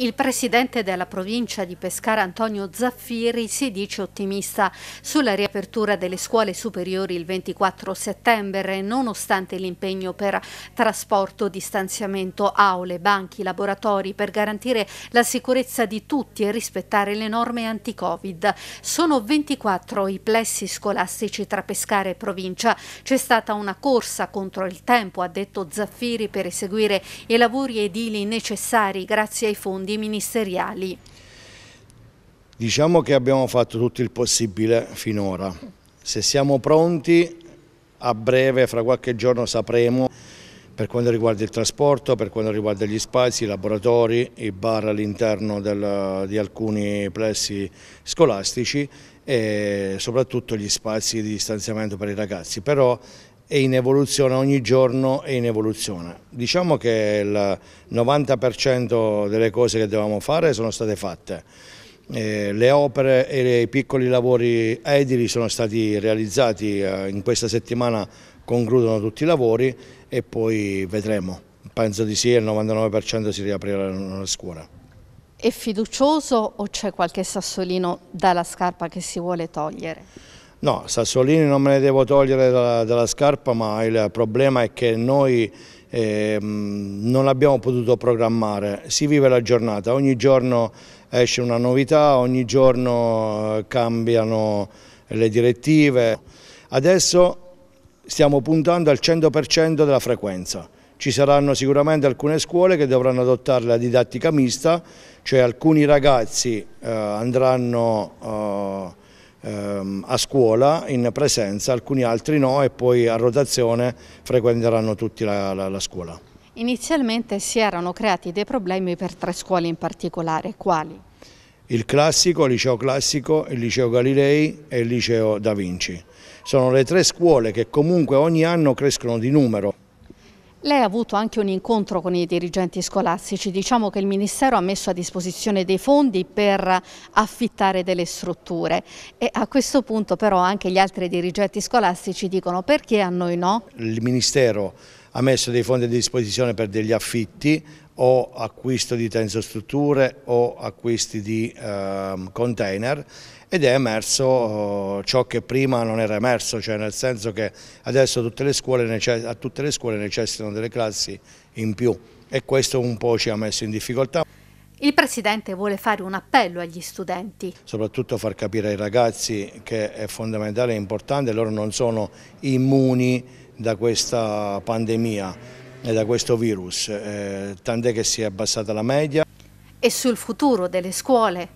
Il presidente della provincia di Pescara Antonio Zaffiri si dice ottimista sulla riapertura delle scuole superiori il 24 settembre, nonostante l'impegno per trasporto, distanziamento, aule, banchi, laboratori per garantire la sicurezza di tutti e rispettare le norme anti-Covid. Sono 24 i plessi scolastici tra Pescara e provincia. C'è stata una corsa contro il tempo, ha detto Zaffiri, per eseguire i lavori edili necessari grazie ai fondi comandi ministeriali? Diciamo che abbiamo fatto tutto il possibile finora. Se siamo pronti, a breve, fra qualche giorno sapremo per quanto riguarda il trasporto, per quanto riguarda gli spazi, i laboratori, i bar all'interno di alcuni plessi scolastici e soprattutto gli spazi di distanziamento per i ragazzi. Però è in evoluzione, ogni giorno è in evoluzione. Diciamo che il 90% delle cose che dovevamo fare sono state fatte. Eh, le opere e i piccoli lavori edili sono stati realizzati, eh, in questa settimana concludono tutti i lavori e poi vedremo. Penso di sì, il 99% si riaprirà la scuola. È fiducioso o c'è qualche sassolino dalla scarpa che si vuole togliere? No, Sassolini non me ne devo togliere dalla, dalla scarpa, ma il problema è che noi eh, non abbiamo potuto programmare. Si vive la giornata, ogni giorno esce una novità, ogni giorno eh, cambiano le direttive. Adesso stiamo puntando al 100% della frequenza. Ci saranno sicuramente alcune scuole che dovranno adottare la didattica mista, cioè alcuni ragazzi eh, andranno... Eh, Ehm, a scuola in presenza, alcuni altri no e poi a rotazione frequenteranno tutti la, la, la scuola. Inizialmente si erano creati dei problemi per tre scuole in particolare, quali? Il classico, il liceo classico, il liceo Galilei e il liceo Da Vinci. Sono le tre scuole che comunque ogni anno crescono di numero lei ha avuto anche un incontro con i dirigenti scolastici, diciamo che il Ministero ha messo a disposizione dei fondi per affittare delle strutture e a questo punto però anche gli altri dirigenti scolastici dicono perché a noi no? Il Ministero ha messo dei fondi a disposizione per degli affitti o acquisto di tensostrutture o acquisti di eh, container ed è emerso eh, ciò che prima non era emerso, cioè nel senso che adesso tutte a tutte le scuole necessitano delle classi in più e questo un po' ci ha messo in difficoltà. Il Presidente vuole fare un appello agli studenti. Soprattutto far capire ai ragazzi che è fondamentale e importante, loro non sono immuni da questa pandemia e da questo virus, eh, tant'è che si è abbassata la media. E sul futuro delle scuole?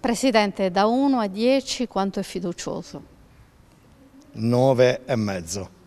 Presidente, da 1 a 10 quanto è fiducioso? 9 e mezzo.